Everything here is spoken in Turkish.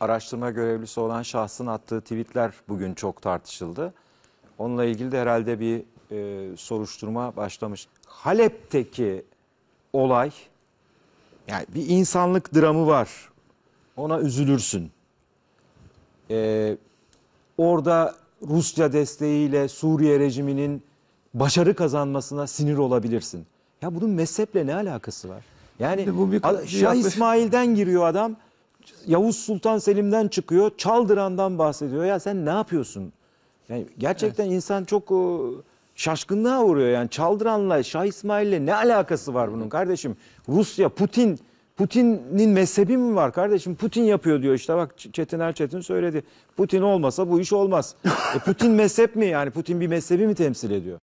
Araştırma görevlisi olan şahsın attığı tweetler bugün çok tartışıldı. Onunla ilgili de herhalde bir e, soruşturma başlamış. Halep'teki olay, yani bir insanlık dramı var. Ona üzülürsün. E, orada Rusya desteğiyle Suriye rejiminin başarı kazanmasına sinir olabilirsin. Ya bunun mezheple ne alakası var? Yani bu bir, Şah yaklaşık... İsmail'den giriyor adam Yavuz Sultan Selim'den çıkıyor. Çaldıran'dan bahsediyor. Ya sen ne yapıyorsun? Yani gerçekten evet. insan çok o, e, şaşkınlığa uğruyor. Yani Çaldıran'la Şah İsmail'le ne alakası var bunun kardeşim? Rusya, Putin, Putin'in mezhebi mi var kardeşim? Putin yapıyor diyor işte bak Çetin Erçetin söyledi. Putin olmasa bu iş olmaz. e Putin mezhep mi yani? Putin bir mezhebi mi temsil ediyor?